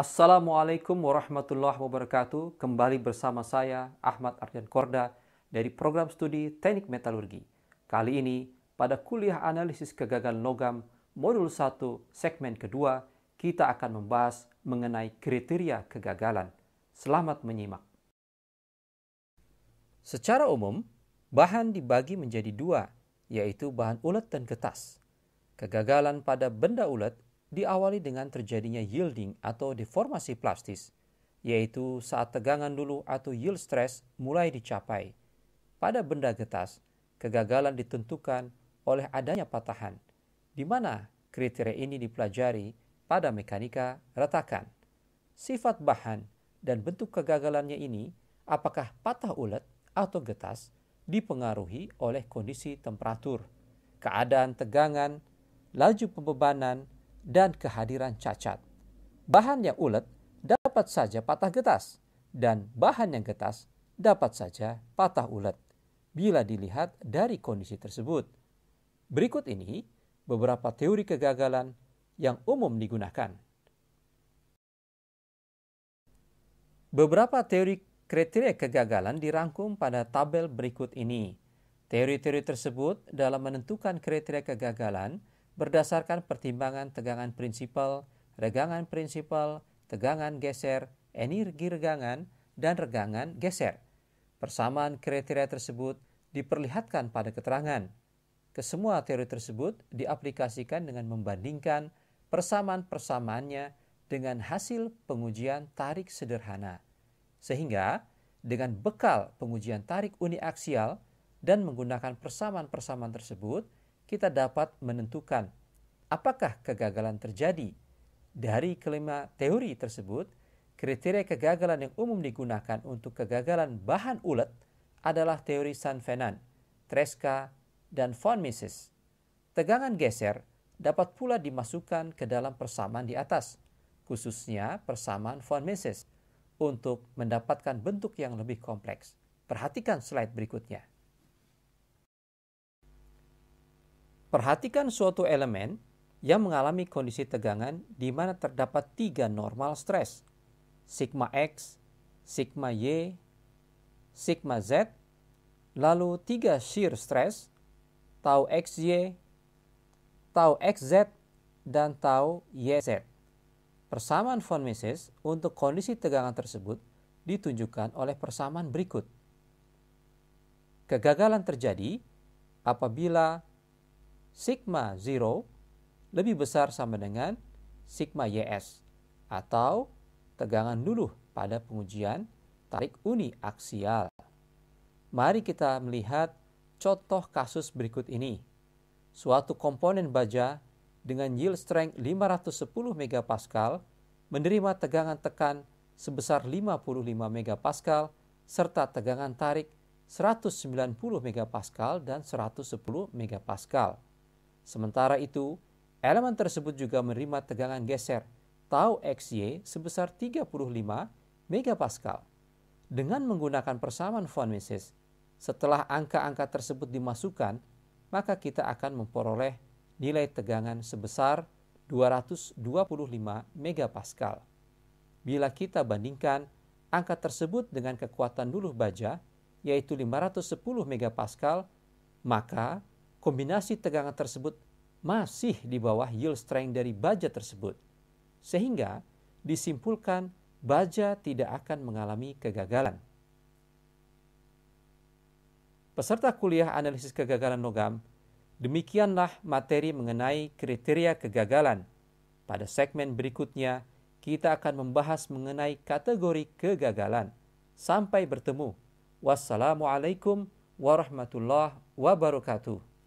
Assalamualaikum warahmatullahi wabarakatuh. Kembali bersama saya Ahmad Arjan Korda dari program studi Teknik Metalurgi. Kali ini pada kuliah analisis kegagalan logam modul 1 segmen kedua kita akan membahas mengenai kriteria kegagalan. Selamat menyimak. Secara umum, bahan dibagi menjadi dua, yaitu bahan ulet dan getas. Kegagalan pada benda ulet diawali dengan terjadinya yielding atau deformasi plastis, yaitu saat tegangan dulu atau yield stress mulai dicapai. Pada benda getas, kegagalan ditentukan oleh adanya patahan, di mana kriteria ini dipelajari pada mekanika retakan. Sifat bahan dan bentuk kegagalannya ini, apakah patah ulet atau getas, dipengaruhi oleh kondisi temperatur, keadaan tegangan, laju pembebanan, dan kehadiran cacat. Bahan yang ulet dapat saja patah getas dan bahan yang getas dapat saja patah ulet bila dilihat dari kondisi tersebut. Berikut ini beberapa teori kegagalan yang umum digunakan. Beberapa teori kriteria kegagalan dirangkum pada tabel berikut ini. Teori-teori tersebut dalam menentukan kriteria kegagalan berdasarkan pertimbangan tegangan prinsipal, regangan prinsipal, tegangan geser, energi regangan, dan regangan geser. Persamaan kriteria tersebut diperlihatkan pada keterangan. Kesemua teori tersebut diaplikasikan dengan membandingkan persamaan-persamaannya dengan hasil pengujian tarik sederhana. Sehingga, dengan bekal pengujian tarik uniaksial dan menggunakan persamaan-persamaan tersebut, kita dapat menentukan apakah kegagalan terjadi. Dari kelima teori tersebut, kriteria kegagalan yang umum digunakan untuk kegagalan bahan ulet adalah teori San Fenan, Tresca, dan von Mises. Tegangan geser dapat pula dimasukkan ke dalam persamaan di atas, khususnya persamaan von Mises, untuk mendapatkan bentuk yang lebih kompleks. Perhatikan slide berikutnya. Perhatikan suatu elemen yang mengalami kondisi tegangan di mana terdapat tiga normal stres, sigma X, sigma Y, sigma Z, lalu tiga shear stress, tau XY, tau XZ, dan tau YZ. Persamaan von Mises untuk kondisi tegangan tersebut ditunjukkan oleh persamaan berikut. Kegagalan terjadi apabila sigma 0 lebih besar sama dengan sigma YS atau tegangan dulu pada pengujian tarik uni aksial. Mari kita melihat contoh kasus berikut ini. Suatu komponen baja dengan yield strength 510 MPa menerima tegangan tekan sebesar 55 MPa serta tegangan tarik 190 MPa dan 110 MPa. Sementara itu, elemen tersebut juga menerima tegangan geser tau XY sebesar 35 megapascal dengan menggunakan persamaan von Mises. Setelah angka-angka tersebut dimasukkan, maka kita akan memperoleh nilai tegangan sebesar 225 megapascal. Bila kita bandingkan angka tersebut dengan kekuatan luluh baja, yaitu 510 megapascal, maka Kombinasi tegangan tersebut masih di bawah yield strength dari baja tersebut. Sehingga disimpulkan baja tidak akan mengalami kegagalan. Peserta kuliah analisis kegagalan logam, demikianlah materi mengenai kriteria kegagalan. Pada segmen berikutnya, kita akan membahas mengenai kategori kegagalan. Sampai bertemu. Wassalamualaikum warahmatullahi wabarakatuh.